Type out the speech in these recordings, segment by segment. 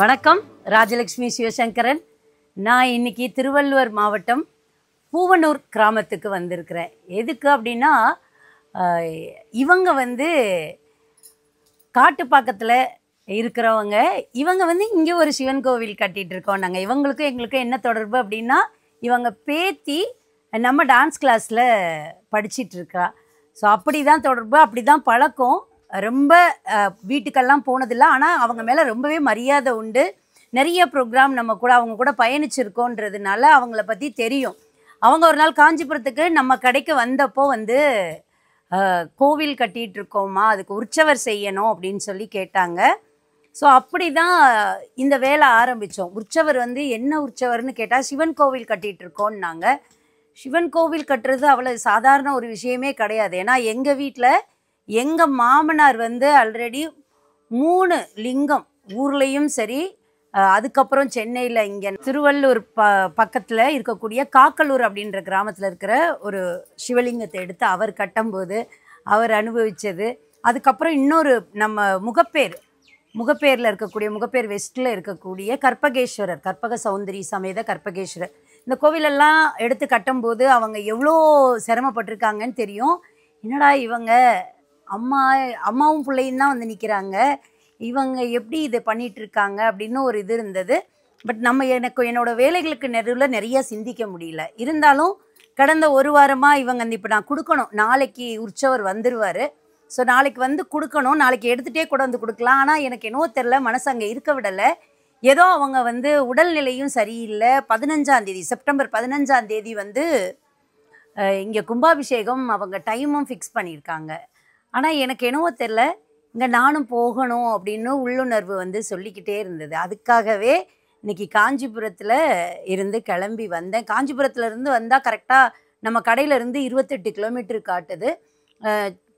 வணக்கம் ராஜலக்ஷ்மி சிவசங்கரன் நான் இன்னைக்கு திருவள்ளுவர் மாவட்டம் பூவனூர் கிராமத்துக்கு வந்திருக்கிறேன் எதுக்கு அப்படின்னா இவங்க வந்து காட்டுப்பாக்கத்தில் இருக்கிறவங்க இவங்க வந்து இங்கே ஒரு சிவன் கோவில் கட்டிகிட்டு இருக்கோம் நாங்கள் இவங்களுக்கும் எங்களுக்கும் என்ன தொடர்பு அப்படின்னா இவங்க பேத்தி நம்ம டான்ஸ் கிளாஸில் படிச்சிட்ருக்கா ஸோ அப்படி தான் தொடர்பு அப்படி தான் பழக்கம் ரொம்ப வீட்டுக்கெல்லாம் போனதில்லை ஆனால் அவங்க மேலே ரொம்பவே மரியாதை உண்டு நிறைய ப்ரோக்ராம் நம்ம கூட அவங்க கூட பயணிச்சிருக்கோன்றதுனால அவங்கள பற்றி தெரியும் அவங்க ஒரு நாள் காஞ்சிபுரத்துக்கு நம்ம கடைக்கு வந்தப்போ வந்து கோவில் கட்டிகிட்டு இருக்கோமா அதுக்கு உற்சவர் செய்யணும் அப்படின்னு சொல்லி கேட்டாங்க ஸோ அப்படி தான் இந்த வேலை ஆரம்பித்தோம் உற்சவர் வந்து என்ன உற்சவர்னு கேட்டால் சிவன் கோவில் கட்டிகிட்டு இருக்கோன்னாங்க சிவன் கோவில் கட்டுறது அவ்வளோ சாதாரண ஒரு விஷயமே கிடையாது ஏன்னா எங்கள் வீட்டில் எங்கள் மாமனார் வந்து ஆல்ரெடி மூணு லிங்கம் ஊர்லேயும் சரி அதுக்கப்புறம் சென்னையில் இங்கே திருவள்ளூர் ப பக்கத்தில் இருக்கக்கூடிய காக்கலூர் அப்படின்ற கிராமத்தில் இருக்கிற ஒரு சிவலிங்கத்தை எடுத்து அவர் கட்டும்போது அவர் அனுபவித்தது அதுக்கப்புறம் இன்னொரு நம்ம முகப்பேர் முகப்பேரில் இருக்கக்கூடிய முகப்பேர் வெஸ்ட்டில் இருக்கக்கூடிய கற்பகேஸ்வரர் கற்பக சௌந்தரி சமேத கற்பகேஸ்வரர் இந்த கோவிலெல்லாம் எடுத்து கட்டும்போது அவங்க எவ்வளோ சிரமப்பட்டிருக்காங்கன்னு தெரியும் என்னடா இவங்க அம்மா அம்மாவும் பிள்ளையும் தான் வந்து நிற்கிறாங்க இவங்க எப்படி இதை பண்ணிகிட்ருக்காங்க அப்படின்னு ஒரு இது இருந்தது பட் நம்ம எனக்கு என்னோடய வேலைகளுக்கு நடுவில் நிறையா சிந்திக்க முடியல இருந்தாலும் கடந்த ஒரு வாரமாக இவங்க வந்து இப்போ நான் கொடுக்கணும் நாளைக்கு உற்சவர் வந்துடுவார் ஸோ நாளைக்கு வந்து கொடுக்கணும் நாளைக்கு எடுத்துகிட்டே கூட வந்து கொடுக்கலாம் ஆனால் எனக்கு என்னவோ தெரில மனசு அங்கே இருக்க விடலை ஏதோ அவங்க வந்து உடல்நிலையும் சரியில்லை தேதி செப்டம்பர் பதினஞ்சாந்தேதி வந்து இங்கே கும்பாபிஷேகம் அவங்க டைமும் ஃபிக்ஸ் பண்ணியிருக்காங்க ஆனால் எனக்கு என்னவோ தெரில இங்கே நானும் போகணும் அப்படின்னு உள்ளுணர்வு வந்து சொல்லிக்கிட்டே இருந்தது அதுக்காகவே இன்னைக்கு காஞ்சிபுரத்தில் இருந்து கிளம்பி வந்தேன் காஞ்சிபுரத்தில் இருந்து வந்தால் கரெக்டாக நம்ம கடையிலேருந்து இருபத்தெட்டு கிலோமீட்டர் காட்டுது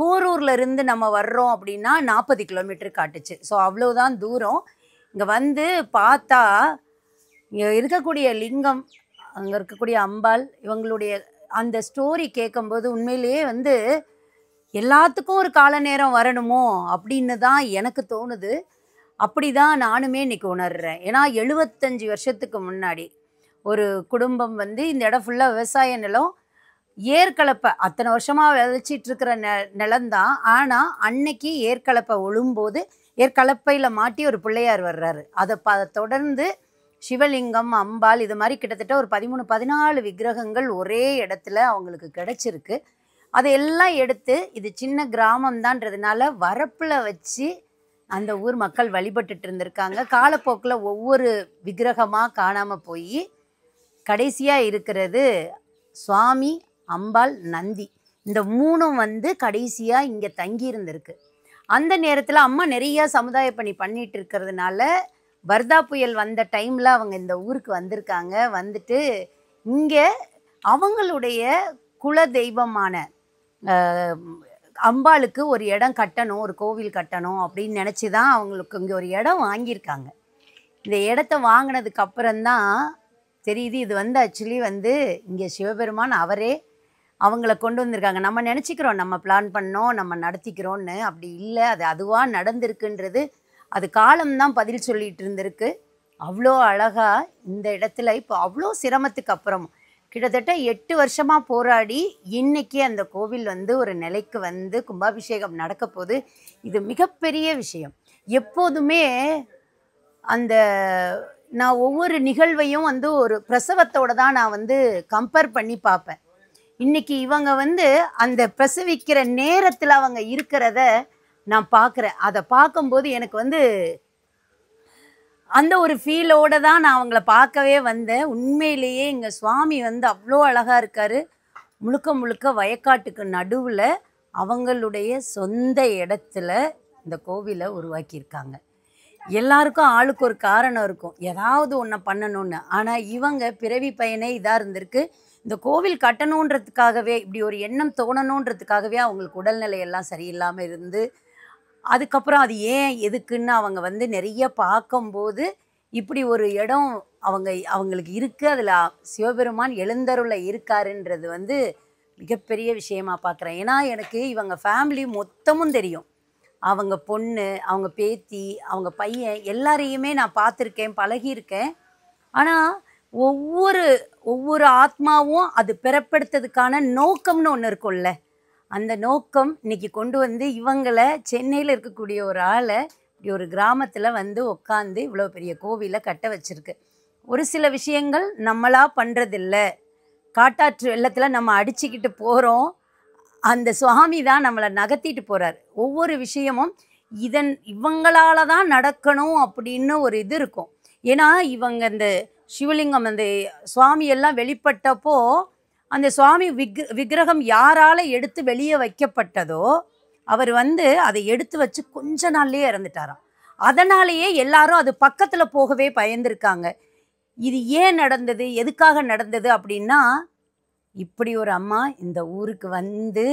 போரூர்லேருந்து நம்ம வர்றோம் அப்படின்னா நாற்பது கிலோமீட்டர் காட்டுச்சு ஸோ அவ்வளோதான் தூரம் இங்கே வந்து பார்த்தா இங்கே இருக்கக்கூடிய லிங்கம் அங்கே இருக்கக்கூடிய அம்பாள் இவங்களுடைய அந்த ஸ்டோரி கேட்கும்போது உண்மையிலேயே வந்து எல்லாத்துக்கும் ஒரு கால நேரம் வரணுமோ அப்படின்னு தான் எனக்கு தோணுது அப்படி தான் நானுமே இன்றைக்கி உணர்கிறேன் ஏன்னா எழுபத்தஞ்சி வருஷத்துக்கு முன்னாடி ஒரு குடும்பம் வந்து இந்த இடம் ஃபுல்லாக விவசாய நிலம் ஏற்கலப்பை அத்தனை வருஷமாக விதைச்சிட்டு இருக்கிற நெ நிலம்தான் ஆனால் அன்னைக்கு ஏற்கலப்பை ஒழும்போது ஏற்கலப்பையில் மாட்டி ஒரு பிள்ளையார் வர்றாரு அதை ப தொடர்ந்து சிவலிங்கம் அம்பாள் இது மாதிரி கிட்டத்தட்ட ஒரு பதிமூணு பதினாலு விக்கிரகங்கள் ஒரே இடத்துல அவங்களுக்கு கிடச்சிருக்கு அதையெல்லாம் எடுத்து இது சின்ன கிராமம்தான்றதுனால வரப்பில் வச்சு அந்த ஊர் மக்கள் வழிபட்டுட்டு இருந்திருக்காங்க காலப்போக்கில் ஒவ்வொரு விக்கிரகமாக காணாமல் போய் கடைசியாக இருக்கிறது சுவாமி அம்பாள் நந்தி இந்த மூணும் வந்து கடைசியாக இங்கே தங்கி இருந்திருக்கு அந்த நேரத்தில் அம்மா நிறைய சமுதாய பணி பண்ணிட்டு இருக்கிறதுனால வர்தா புயல் வந்த டைமில் அவங்க இந்த ஊருக்கு வந்திருக்காங்க வந்துட்டு இங்கே அவங்களுடைய குல தெய்வமான அம்பாளுக்கு ஒரு இடம் கட்டணும் ஒரு கோவில் கட்டணும் அப்படின்னு நினச்சி தான் அவங்களுக்கு இங்கே ஒரு இடம் வாங்கியிருக்காங்க இந்த இடத்த வாங்கினதுக்கு அப்புறம்தான் தெரியுது இது வந்து ஆக்சுவலி வந்து இங்கே சிவபெருமான் அவரே அவங்கள கொண்டு வந்திருக்காங்க நம்ம நினச்சிக்கிறோம் நம்ம பிளான் பண்ணோம் நம்ம நடத்திக்கிறோன்னு அப்படி இல்லை அது அதுவாக நடந்திருக்குன்றது அது காலம்தான் பதில் சொல்லிகிட்டு இருந்திருக்கு அவ்வளோ அழகாக இந்த இடத்துல இப்போ அவ்வளோ சிரமத்துக்கு அப்புறமும் கிட்டத்தட்ட எட்டு வருஷமாக போராடி இன்னைக்கு அந்த கோவில் வந்து ஒரு நிலைக்கு வந்து கும்பாபிஷேகம் நடக்க போது இது மிகப்பெரிய விஷயம் எப்போதுமே அந்த நான் ஒவ்வொரு நிகழ்வையும் வந்து ஒரு பிரசவத்தோடு தான் நான் வந்து கம்பேர் பண்ணி பார்ப்பேன் இன்னைக்கு இவங்க வந்து அந்த பிரசவிக்கிற நேரத்தில் அவங்க இருக்கிறத நான் பார்க்குறேன் அதை பார்க்கும்போது எனக்கு வந்து அந்த ஒரு ஃபீலோடு தான் நான் அவங்கள பார்க்கவே வந்தேன் உண்மையிலேயே இங்கே சுவாமி வந்து அவ்வளோ அழகாக இருக்கார் முழுக்க முழுக்க வயக்காட்டுக்கு நடுவில் அவங்களுடைய சொந்த இடத்துல இந்த கோவிலை உருவாக்கியிருக்காங்க எல்லாருக்கும் ஆளுக்கு ஒரு காரணம் இருக்கும் ஏதாவது ஒன்று பண்ணணும்னு ஆனால் இவங்க பிறவி பயனே இதாக இருந்திருக்கு இந்த கோவில் கட்டணுன்றதுக்காகவே இப்படி ஒரு எண்ணம் தோணணுன்றதுக்காகவே அவங்களுக்கு உடல்நிலையெல்லாம் சரியில்லாமல் இருந்து அதுக்கப்புறம் அது ஏன் எதுக்குன்னு அவங்க வந்து நிறைய பார்க்கும்போது இப்படி ஒரு இடம் அவங்க அவங்களுக்கு இருக்குது அதில் சிவபெருமான் எழுந்தருளை இருக்காருன்றது வந்து மிகப்பெரிய விஷயமா பார்க்குறேன் ஏன்னா எனக்கு இவங்க ஃபேமிலி மொத்தமும் தெரியும் அவங்க பொண்ணு அவங்க பேத்தி அவங்க பையன் எல்லாரையுமே நான் பார்த்துருக்கேன் பழகியிருக்கேன் ஆனால் ஒவ்வொரு ஒவ்வொரு ஆத்மாவும் அது பிறப்படுத்ததுக்கான நோக்கம்னு ஒன்று இருக்கும்ல அந்த நோக்கம் இன்னைக்கு கொண்டு வந்து இவங்களை சென்னையில் இருக்கக்கூடிய ஒரு ஆளை இப்படி ஒரு கிராமத்தில் வந்து உட்காந்து இவ்வளோ பெரிய கோவிலை கட்ட வச்சுருக்கு ஒரு சில விஷயங்கள் நம்மளாக பண்ணுறதில்ல காட்டாற்று வெள்ளத்தில் நம்ம அடிச்சுக்கிட்டு போகிறோம் அந்த சுவாமி தான் நம்மளை நகர்த்திட்டு போகிறார் ஒவ்வொரு விஷயமும் இதன் இவங்களால தான் நடக்கணும் அப்படின்னு ஒரு இது இருக்கும் ஏன்னா இவங்க இந்த சிவலிங்கம் அந்த சுவாமி எல்லாம் வெளிப்பட்டப்போ அந்த சுவாமி விக் விக்கிரகம் யாரால் எடுத்து வெளியே வைக்கப்பட்டதோ அவர் வந்து அதை எடுத்து வச்சு கொஞ்ச நாள்லேயே இறந்துட்டாராம் அதனாலேயே எல்லாரும் அது பக்கத்தில் போகவே பயந்துருக்காங்க இது ஏன் நடந்தது எதுக்காக நடந்தது அப்படின்னா இப்படி ஒரு அம்மா இந்த ஊருக்கு வந்து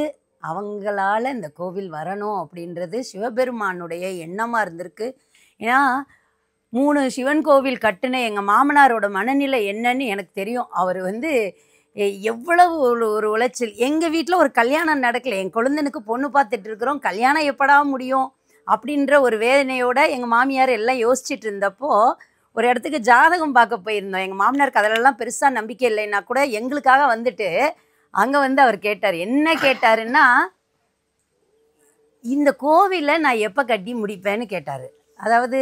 அவங்களால இந்த கோவில் வரணும் அப்படின்றது சிவபெருமானுடைய எண்ணமாக இருந்திருக்கு ஏன்னா மூணு சிவன் கோவில் கட்டுன எங்கள் மாமனாரோட மனநிலை என்னன்னு எனக்கு தெரியும் அவர் வந்து எவ்வளவு ஒரு ஒரு உளைச்சல் எங்கள் வீட்டில் ஒரு கல்யாணம் நடக்கலை என் குழந்தனுக்கு பொண்ணு பார்த்துட்டு இருக்கிறோம் கல்யாணம் எப்படா முடியும் அப்படின்ற ஒரு வேதனையோடு எங்கள் மாமியார் எல்லாம் யோசிச்சுட்டு இருந்தப்போ ஒரு இடத்துக்கு ஜாதகம் பார்க்க போயிருந்தோம் எங்கள் மாமனாருக்கு அதிலெல்லாம் பெருசாக நம்பிக்கை இல்லைன்னா கூட எங்களுக்காக வந்துட்டு அங்கே வந்து அவர் கேட்டார் என்ன கேட்டாருன்னா இந்த கோவிலை நான் எப்போ கட்டி முடிப்பேன்னு கேட்டார் அதாவது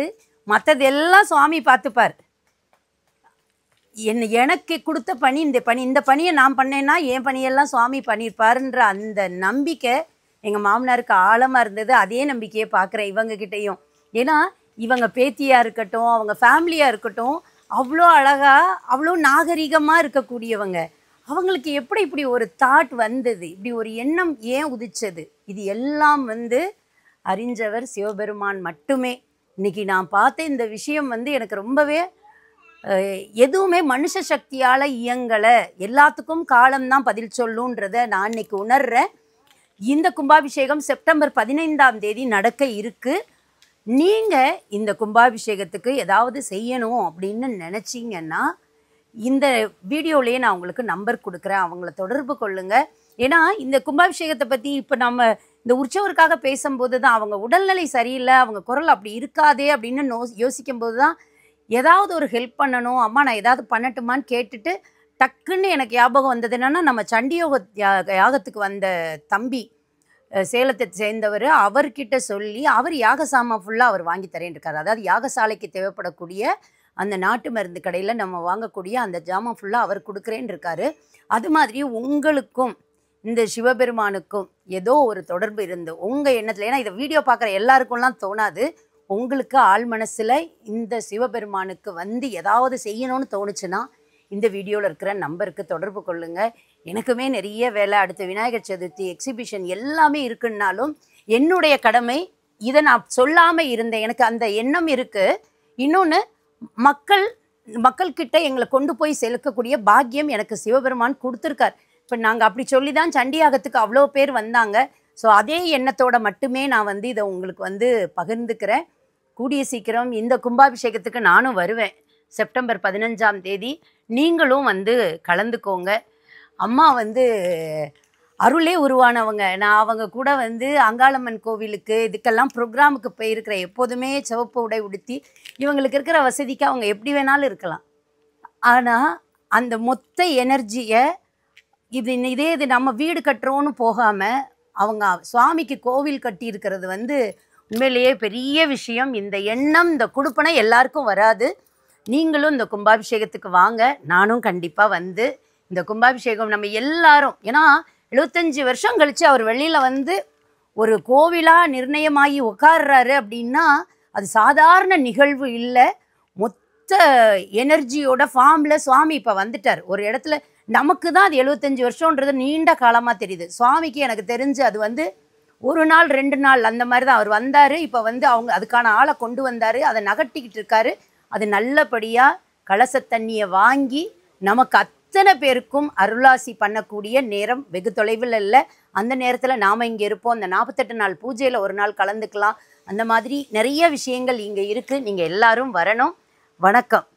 மற்றது எல்லாம் சுவாமி பார்த்துப்பார் என்ன எனக்கு கொடுத்த பணி இந்த பணி இந்த பணியை நான் பண்ணேன்னா என் பணியெல்லாம் சுவாமி பண்ணியிருப்பாருன்ற அந்த நம்பிக்கை எங்கள் மாமனாருக்கு ஆழமாக இருந்தது அதே நம்பிக்கையை பார்க்குறேன் இவங்ககிட்டையும் ஏன்னா இவங்க பேத்தியாக இருக்கட்டும் அவங்க ஃபேமிலியாக இருக்கட்டும் அவ்வளோ அழகாக அவ்வளோ நாகரிகமாக இருக்கக்கூடியவங்க அவங்களுக்கு எப்படி இப்படி ஒரு தாட் வந்தது இப்படி ஒரு எண்ணம் ஏன் உதிச்சது இது எல்லாம் வந்து அறிஞ்சவர் சிவபெருமான் மட்டுமே இன்றைக்கி நான் பார்த்த இந்த விஷயம் வந்து எனக்கு ரொம்பவே எதுவுமே மனுஷ சக்தியால் இயங்கலை எல்லாத்துக்கும் காலம்தான் பதில் சொல்லுன்றத நான் இன்னைக்கு உணர்றேன் இந்த கும்பாபிஷேகம் செப்டம்பர் பதினைந்தாம் தேதி நடக்க இருக்குது நீங்கள் இந்த கும்பாபிஷேகத்துக்கு ஏதாவது செய்யணும் அப்படின்னு நினச்சிங்கன்னா இந்த வீடியோலேயே நான் உங்களுக்கு நம்பர் கொடுக்குறேன் அவங்கள தொடர்பு கொள்ளுங்கள் ஏன்னா இந்த கும்பாபிஷேகத்தை பற்றி இப்போ நம்ம இந்த உற்சவருக்காக பேசும்போது தான் அவங்க உடல்நிலை சரியில்லை அவங்க குரல் அப்படி இருக்காதே அப்படின்னு நோ யோசிக்கும் தான் ஏதாவது ஒரு ஹெல்ப் பண்ணணும் அம்மா நான் ஏதாவது பண்ணட்டுமான்னு கேட்டுட்டு டக்குன்னு எனக்கு ஞாபகம் வந்தது என்னென்னா நம்ம சண்டியோக யாகத்துக்கு வந்த தம்பி சேலத்தை சேர்ந்தவர் அவர்கிட்ட சொல்லி அவர் யாகசாமான் ஃபுல்லாக அவர் வாங்கி தரேன் இருக்கார் அதாவது யாகசாலைக்கு தேவைப்படக்கூடிய அந்த நாட்டு மருந்து கடையில் நம்ம வாங்கக்கூடிய அந்த ஜாமான் ஃபுல்லாக அவர் கொடுக்குறேன்னு இருக்காரு அது மாதிரி உங்களுக்கும் இந்த சிவபெருமானுக்கும் ஏதோ ஒரு தொடர்பு இருந்து உங்கள் எண்ணத்தில் ஏன்னா இதை வீடியோ பார்க்குற எல்லாருக்கும்லாம் தோணாது உங்களுக்கு ஆள் மனசில் இந்த சிவபெருமானுக்கு வந்து ஏதாவது செய்யணும்னு தோணுச்சுன்னா இந்த வீடியோவில் இருக்கிற நம்பருக்கு தொடர்பு கொள்ளுங்கள் எனக்குமே நிறைய வேலை அடுத்த விநாயகர் சதுர்த்தி எக்ஸிபிஷன் எல்லாமே இருக்குன்னாலும் என்னுடைய கடமை இதை நான் சொல்லாமல் இருந்தேன் எனக்கு அந்த எண்ணம் இருக்குது இன்னொன்று மக்கள் மக்கள்கிட்ட எங்களை கொண்டு போய் செலுக்கக்கூடிய பாக்கியம் எனக்கு சிவபெருமான் கொடுத்துருக்கார் இப்போ நாங்கள் அப்படி சொல்லி தான் சண்டியாகத்துக்கு அவ்வளோ பேர் வந்தாங்க ஸோ அதே எண்ணத்தோட மட்டுமே நான் வந்து இதை உங்களுக்கு வந்து பகிர்ந்துக்கிறேன் கூடிய சீக்கிரம் இந்த கும்பாபிஷேகத்துக்கு நானும் வருவேன் செப்டம்பர் பதினஞ்சாம் தேதி நீங்களும் வந்து கலந்துக்கோங்க அம்மா வந்து அருளே உருவானவங்க நான் அவங்க கூட வந்து அங்காளம்மன் கோவிலுக்கு இதுக்கெல்லாம் ப்ரோக்ராமுக்கு போயிருக்கிற எப்போதுமே சிவப்பு உடை உடுத்தி இவங்களுக்கு இருக்கிற வசதிக்கு அவங்க எப்படி வேணாலும் இருக்கலாம் ஆனால் அந்த மொத்த எனர்ஜியை இது இதே இது நம்ம வீடு கட்டுறோன்னு போகாமல் அவங்க சுவாமிக்கு கோவில் கட்டியிருக்கிறது வந்து உண்மையிலேயே பெரிய விஷயம் இந்த எண்ணம் இந்த கொடுப்பனை எல்லாருக்கும் வராது நீங்களும் இந்த கும்பாபிஷேகத்துக்கு வாங்க நானும் கண்டிப்பாக வந்து இந்த கும்பாபிஷேகம் நம்ம எல்லாரும் ஏன்னா எழுபத்தஞ்சி வருஷம் கழித்து அவர் வெளியில் வந்து ஒரு கோவிலாக நிர்ணயமாகி உட்காடுறாரு அப்படின்னா அது சாதாரண நிகழ்வு இல்லை மொத்த எனர்ஜியோட ஃபார்மில் சுவாமி இப்போ வந்துட்டார் ஒரு இடத்துல நமக்கு தான் அது எழுபத்தஞ்சி வருஷன்றது நீண்ட காலமாக தெரியுது சுவாமிக்கு எனக்கு தெரிஞ்சு அது வந்து ஒரு நாள் ரெண்டு நாள் அந்த மாதிரி தான் அவர் வந்தார் இப்போ வந்து அவங்க அதுக்கான ஆளை கொண்டு வந்தார் அதை நகட்டிக்கிட்டு இருக்காரு அது நல்லபடியாக கலச தண்ணியை வாங்கி நமக்கு அத்தனை பேருக்கும் அருளாசி பண்ணக்கூடிய நேரம் வெகு தொலைவில் இல்லை அந்த நேரத்தில் நாம் இங்கே இருப்போம் அந்த நாற்பத்தெட்டு நாள் பூஜையில் ஒரு நாள் கலந்துக்கலாம் அந்த மாதிரி நிறைய விஷயங்கள் இங்கே இருக்குது நீங்கள் எல்லாரும் வரணும் வணக்கம்